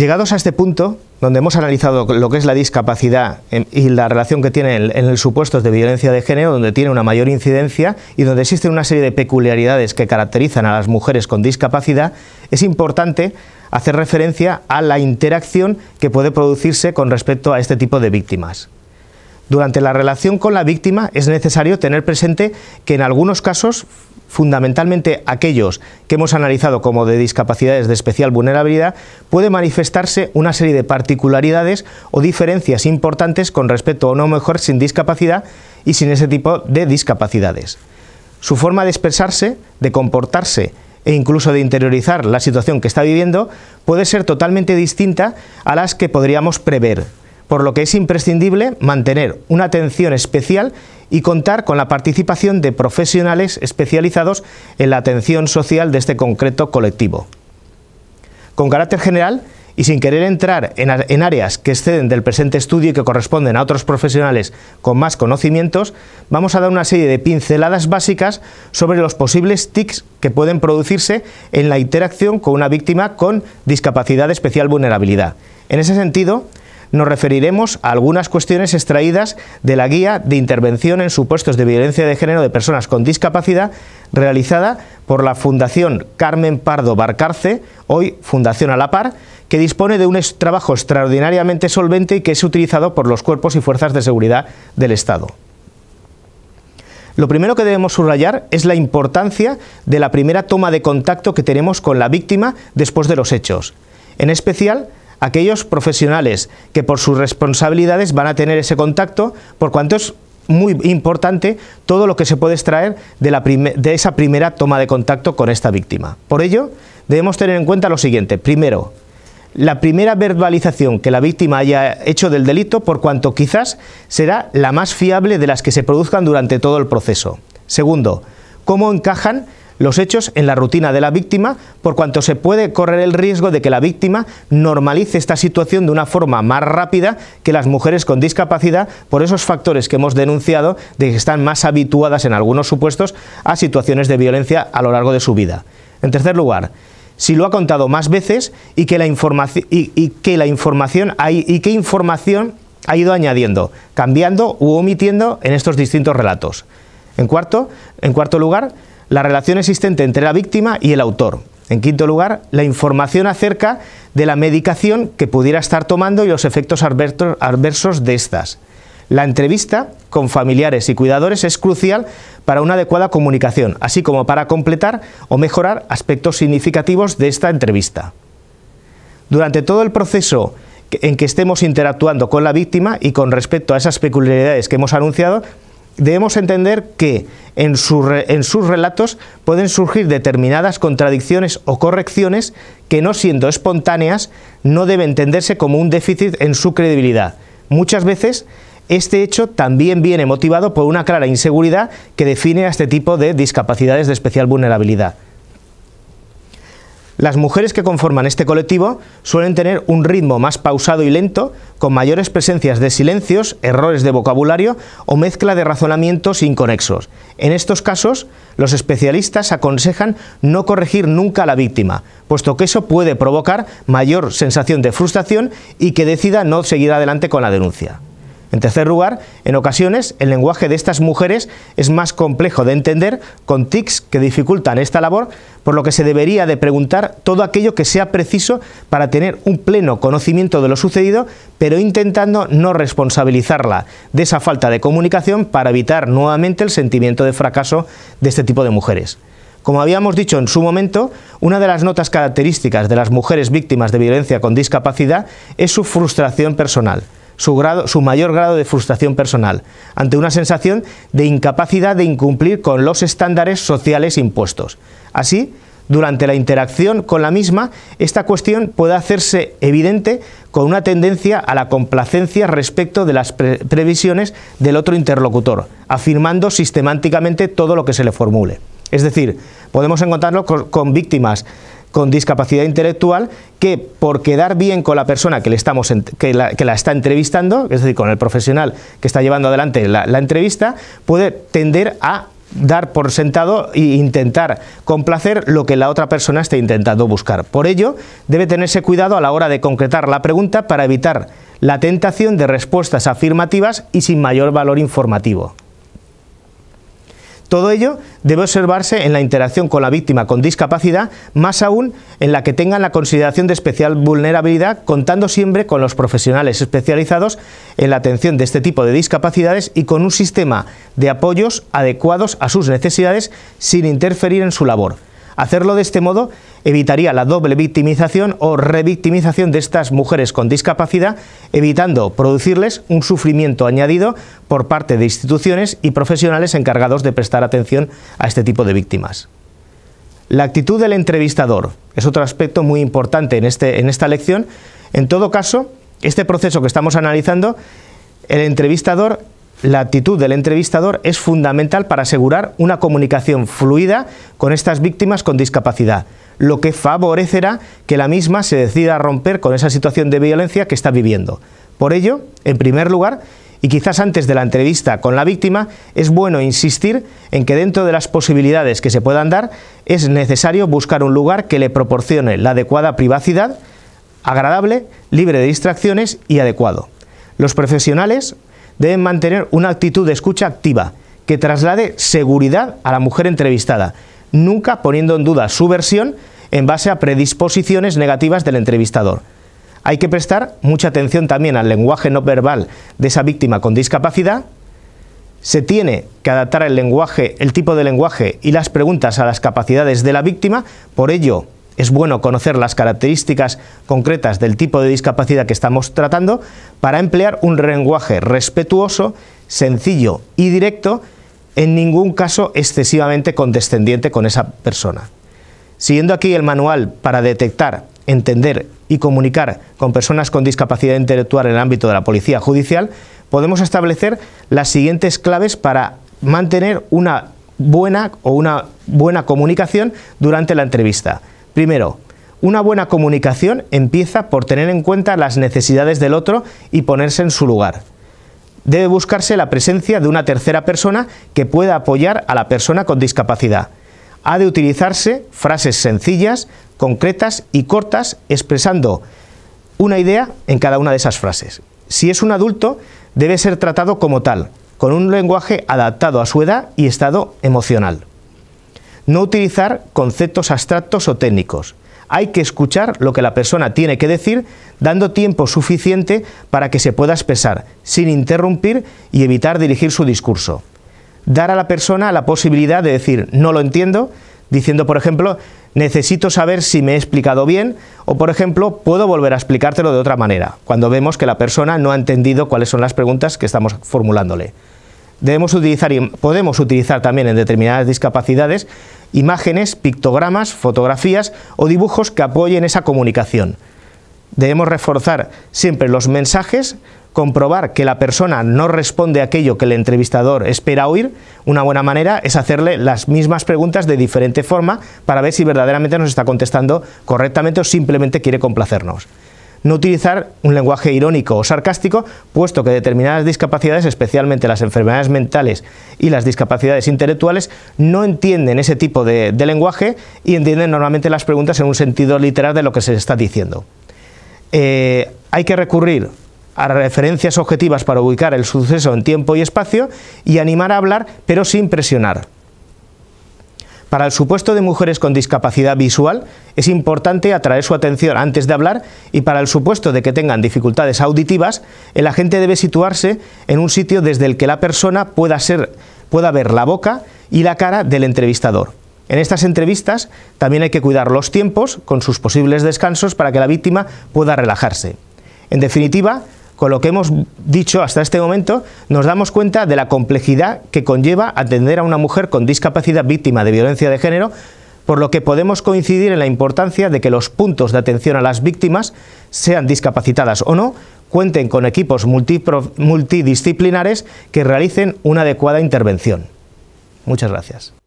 Llegados a este punto, donde hemos analizado lo que es la discapacidad y la relación que tiene en el supuesto de violencia de género, donde tiene una mayor incidencia y donde existen una serie de peculiaridades que caracterizan a las mujeres con discapacidad, es importante hacer referencia a la interacción que puede producirse con respecto a este tipo de víctimas. Durante la relación con la víctima es necesario tener presente que en algunos casos fundamentalmente aquellos que hemos analizado como de discapacidades de especial vulnerabilidad, puede manifestarse una serie de particularidades o diferencias importantes con respecto a una mujer sin discapacidad y sin ese tipo de discapacidades. Su forma de expresarse, de comportarse e incluso de interiorizar la situación que está viviendo puede ser totalmente distinta a las que podríamos prever, por lo que es imprescindible mantener una atención especial y contar con la participación de profesionales especializados en la atención social de este concreto colectivo. Con carácter general, y sin querer entrar en, áreas que exceden del presente estudio y que corresponden a otros profesionales con más conocimientos, vamos a dar una serie de pinceladas básicas sobre los posibles tics que pueden producirse en la interacción con una víctima con discapacidad especial vulnerabilidad. En ese sentido, nos referiremos a algunas cuestiones extraídas de la Guía de Intervención en Supuestos de Violencia de Género de Personas con Discapacidad realizada por la Fundación Carmen Pardo Barcarce, hoy Fundación a la Par, que dispone de un trabajo extraordinariamente solvente y que es utilizado por los cuerpos y fuerzas de seguridad del Estado. Lo primero que debemos subrayar es la importancia de la primera toma de contacto que tenemos con la víctima después de los hechos, en especial aquellos profesionales que por sus responsabilidades van a tener ese contacto, por cuanto es muy importante todo lo que se puede extraer de, de esa primera toma de contacto con esta víctima. Por ello, debemos tener en cuenta lo siguiente. Primero, la primera verbalización que la víctima haya hecho del delito, por cuanto quizás será la más fiable de las que se produzcan durante todo el proceso. Segundo, cómo encajan los hechos en la rutina de la víctima, por cuanto se puede correr el riesgo de que la víctima normalice esta situación de una forma más rápida que las mujeres con discapacidad, por esos factores que hemos denunciado de que están más habituadas en algunos supuestos a situaciones de violencia a lo largo de su vida. En tercer lugar, si lo ha contado más veces y que la, información y qué información ha ido añadiendo, cambiando u omitiendo en estos distintos relatos. En cuarto, en cuarto lugar, la relación existente entre la víctima y el autor. En quinto lugar, la información acerca de la medicación que pudiera estar tomando y los efectos adversos de estas. La entrevista con familiares y cuidadores es crucial para una adecuada comunicación, así como para completar o mejorar aspectos significativos de esta entrevista. Durante todo el proceso en que estemos interactuando con la víctima y con respecto a esas peculiaridades que hemos anunciado, debemos entender que en, sus relatos pueden surgir determinadas contradicciones o correcciones que no siendo espontáneas no deben entenderse como un déficit en su credibilidad. Muchas veces este hecho también viene motivado por una clara inseguridad que define a este tipo de discapacidades de especial vulnerabilidad. Las mujeres que conforman este colectivo suelen tener un ritmo más pausado y lento, con mayores presencias de silencios, errores de vocabulario o mezcla de razonamientos inconexos. En estos casos, los especialistas aconsejan no corregir nunca a la víctima, puesto que eso puede provocar mayor sensación de frustración y que decida no seguir adelante con la denuncia. En tercer lugar, en ocasiones el lenguaje de estas mujeres es más complejo de entender con tics que dificultan esta labor, por lo que se debería de preguntar todo aquello que sea preciso para tener un pleno conocimiento de lo sucedido, pero intentando no responsabilizarla de esa falta de comunicación para evitar nuevamente el sentimiento de fracaso de este tipo de mujeres. Como habíamos dicho en su momento, una de las notas características de las mujeres víctimas de violencia con discapacidad es su frustración personal su, mayor grado de frustración personal, ante una sensación de incapacidad de incumplir con los estándares sociales impuestos. Así, durante la interacción con la misma, esta cuestión puede hacerse evidente con una tendencia a la complacencia respecto de las previsiones del otro interlocutor, afirmando sistemáticamente todo lo que se le formule. Es decir, podemos encontrarlo con víctimas con discapacidad intelectual que por quedar bien con la persona que, le estamos que, la, que la está entrevistando, es decir, con el profesional que está llevando adelante la, la entrevista, puede tender a dar por sentado e intentar complacer lo que la otra persona esté intentando buscar. Por ello, debe tenerse cuidado a la hora de concretar la pregunta para evitar la tentación de respuestas afirmativas y sin mayor valor informativo. Todo ello debe observarse en la interacción con la víctima con discapacidad, más aún en la que tengan la consideración de especial vulnerabilidad, contando siempre con los profesionales especializados en la atención de este tipo de discapacidades y con un sistema de apoyos adecuados a sus necesidades sin interferir en su labor. Hacerlo de este modo evitaría la doble victimización o revictimización de estas mujeres con discapacidad, evitando producirles un sufrimiento añadido por parte de instituciones y profesionales encargados de prestar atención a este tipo de víctimas. La actitud del entrevistador es otro aspecto muy importante en, este, en esta lección. En todo caso, este proceso que estamos analizando, el entrevistador la actitud del entrevistador es fundamental para asegurar una comunicación fluida con estas víctimas con discapacidad, lo que favorecerá que la misma se decida a romper con esa situación de violencia que está viviendo. Por ello, en primer lugar, y quizás antes de la entrevista con la víctima, es bueno insistir en que dentro de las posibilidades que se puedan dar, es necesario buscar un lugar que le proporcione la adecuada privacidad, agradable, libre de distracciones y adecuado. Los profesionales deben mantener una actitud de escucha activa que traslade seguridad a la mujer entrevistada, nunca poniendo en duda su versión en base a predisposiciones negativas del entrevistador. Hay que prestar mucha atención también al lenguaje no verbal de esa víctima con discapacidad. Se tiene que adaptar el lenguaje, el tipo de lenguaje y las preguntas a las capacidades de la víctima. Por ello, es bueno conocer las características concretas del tipo de discapacidad que estamos tratando para emplear un lenguaje respetuoso, sencillo y directo, en ningún caso excesivamente condescendiente con esa persona. Siguiendo aquí el manual para detectar, entender y comunicar con personas con discapacidad intelectual en el ámbito de la policía judicial, podemos establecer las siguientes claves para mantener una buena o una buena comunicación durante la entrevista. Primero, una buena comunicación empieza por tener en cuenta las necesidades del otro y ponerse en su lugar. Debe buscarse la presencia de una tercera persona que pueda apoyar a la persona con discapacidad. Ha de utilizarse frases sencillas, concretas y cortas expresando una idea en cada una de esas frases. Si es un adulto, debe ser tratado como tal, con un lenguaje adaptado a su edad y estado emocional. No utilizar conceptos abstractos o técnicos. Hay que escuchar lo que la persona tiene que decir, dando tiempo suficiente para que se pueda expresar, sin interrumpir y evitar dirigir su discurso. Dar a la persona la posibilidad de decir no lo entiendo, diciendo, por ejemplo, necesito saber si me he explicado bien o, por ejemplo, puedo volver a explicártelo de otra manera, cuando vemos que la persona no ha entendido cuáles son las preguntas que estamos formulándole. Debemos utilizar y podemos utilizar también en determinadas discapacidades imágenes, pictogramas, fotografías o dibujos que apoyen esa comunicación. Debemos reforzar siempre los mensajes, comprobar que la persona no responde a aquello que el entrevistador espera oír. Una buena manera es hacerle las mismas preguntas de diferente forma para ver si verdaderamente nos está contestando correctamente o simplemente quiere complacernos no utilizar un lenguaje irónico o sarcástico, puesto que determinadas discapacidades, especialmente las enfermedades mentales y las discapacidades intelectuales, no entienden ese tipo de, lenguaje y entienden normalmente las preguntas en un sentido literal de lo que se está diciendo. Eh, hay que recurrir a referencias objetivas para ubicar el suceso en tiempo y espacio y animar a hablar, pero sin presionar. Para el supuesto de mujeres con discapacidad visual es importante atraer su atención antes de hablar y para el supuesto de que tengan dificultades auditivas, el agente debe situarse en un sitio desde el que la persona pueda, pueda ver la boca y la cara del entrevistador. En estas entrevistas también hay que cuidar los tiempos con sus posibles descansos para que la víctima pueda relajarse. En definitiva, con lo que hemos dicho hasta este momento, nos damos cuenta de la complejidad que conlleva atender a una mujer con discapacidad víctima de violencia de género, por lo que podemos coincidir en la importancia de que los puntos de atención a las víctimas, sean discapacitadas o no, cuenten con equipos multidisciplinares que realicen una adecuada intervención. Muchas gracias.